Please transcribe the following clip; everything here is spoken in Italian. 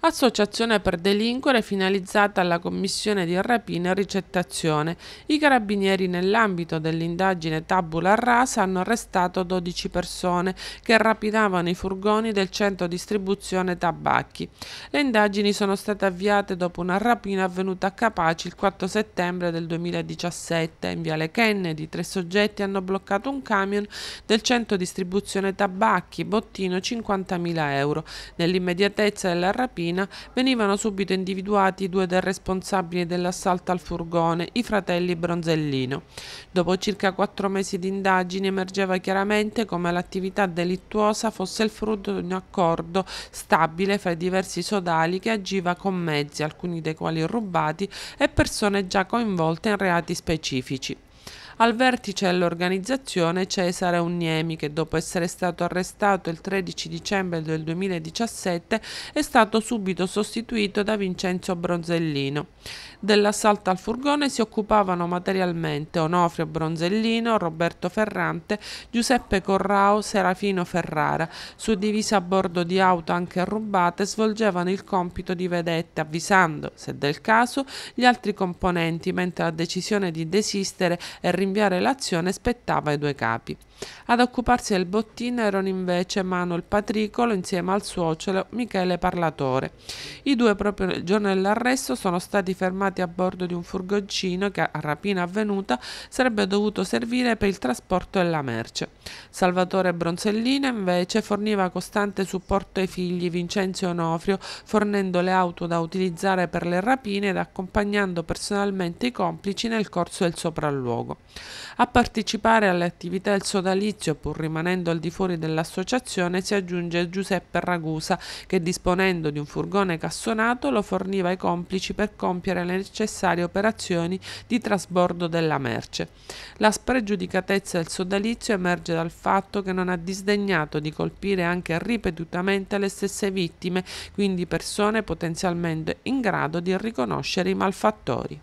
associazione per delinquere finalizzata alla commissione di rapina e ricettazione. I carabinieri nell'ambito dell'indagine Tabula Rasa hanno arrestato 12 persone che rapinavano i furgoni del centro distribuzione tabacchi. Le indagini sono state avviate dopo una rapina avvenuta a Capaci il 4 settembre del 2017. In Viale Kennedy tre soggetti hanno bloccato un camion del centro distribuzione tabacchi, bottino 50.000 euro. Nell'immediatezza della rapina Marina, venivano subito individuati due dei responsabili dell'assalto al furgone, i fratelli Bronzellino. Dopo circa quattro mesi di indagini emergeva chiaramente come l'attività delittuosa fosse il frutto di un accordo stabile fra i diversi sodali che agiva con mezzi, alcuni dei quali rubati, e persone già coinvolte in reati specifici. Al vertice dell'organizzazione Cesare Unniemi che dopo essere stato arrestato il 13 dicembre del 2017 è stato subito sostituito da Vincenzo Bronzellino. Dell'assalto al furgone si occupavano materialmente Onofrio Bronzellino, Roberto Ferrante, Giuseppe Corrao, Serafino Ferrara. Suddivisa a bordo di auto anche rubate, svolgevano il compito di vedette, avvisando, se del caso, gli altri componenti, mentre la decisione di desistere e rinviare rinviare l'azione spettava ai due capi. Ad occuparsi del bottino erano invece Manuel Patricolo insieme al suocero Michele Parlatore. I due proprio nel giorno dell'arresto sono stati fermati a bordo di un furgoncino che a rapina avvenuta sarebbe dovuto servire per il trasporto della merce. Salvatore Bronzellina invece forniva costante supporto ai figli Vincenzo e Onofrio, fornendo le auto da utilizzare per le rapine ed accompagnando personalmente i complici nel corso del sopralluogo. A partecipare alle attività del sodalizio, pur rimanendo al di fuori dell'associazione, si aggiunge Giuseppe Ragusa, che disponendo di un furgone cassonato lo forniva ai complici per compiere le necessarie operazioni di trasbordo della merce. La spregiudicatezza del sodalizio emerge da dal fatto che non ha disdegnato di colpire anche ripetutamente le stesse vittime, quindi persone potenzialmente in grado di riconoscere i malfattori.